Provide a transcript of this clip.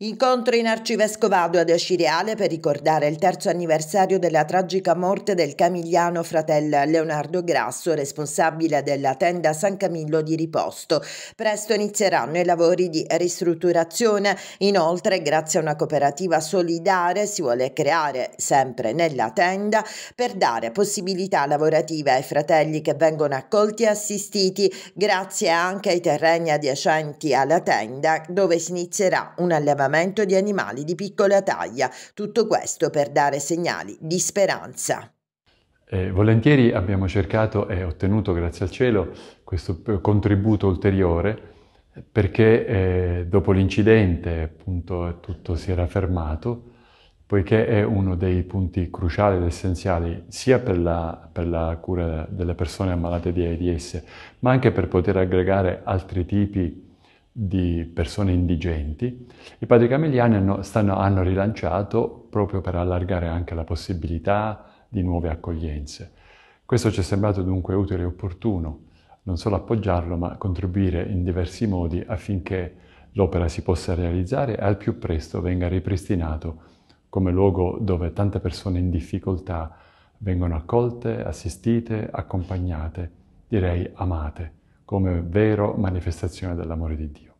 Incontro in arcivescovado ad Asciriale per ricordare il terzo anniversario della tragica morte del camigliano fratello Leonardo Grasso, responsabile della tenda San Camillo di Riposto. Presto inizieranno i lavori di ristrutturazione. Inoltre, grazie a una cooperativa solidale, si vuole creare sempre nella tenda per dare possibilità lavorative ai fratelli che vengono accolti e assistiti, grazie anche ai terreni adiacenti alla tenda, dove si inizierà un allevamento all'allevamento di animali di piccola taglia. Tutto questo per dare segnali di speranza. Eh, volentieri abbiamo cercato e ottenuto, grazie al cielo, questo contributo ulteriore perché eh, dopo l'incidente appunto tutto si era fermato, poiché è uno dei punti cruciali ed essenziali sia per la, per la cura delle persone ammalate di AIDS, ma anche per poter aggregare altri tipi di di persone indigenti. I padri cameliani hanno, stanno, hanno rilanciato proprio per allargare anche la possibilità di nuove accoglienze. Questo ci è sembrato dunque utile e opportuno, non solo appoggiarlo, ma contribuire in diversi modi affinché l'opera si possa realizzare e al più presto venga ripristinato come luogo dove tante persone in difficoltà vengono accolte, assistite, accompagnate, direi amate come vero manifestazione dell'amore di Dio.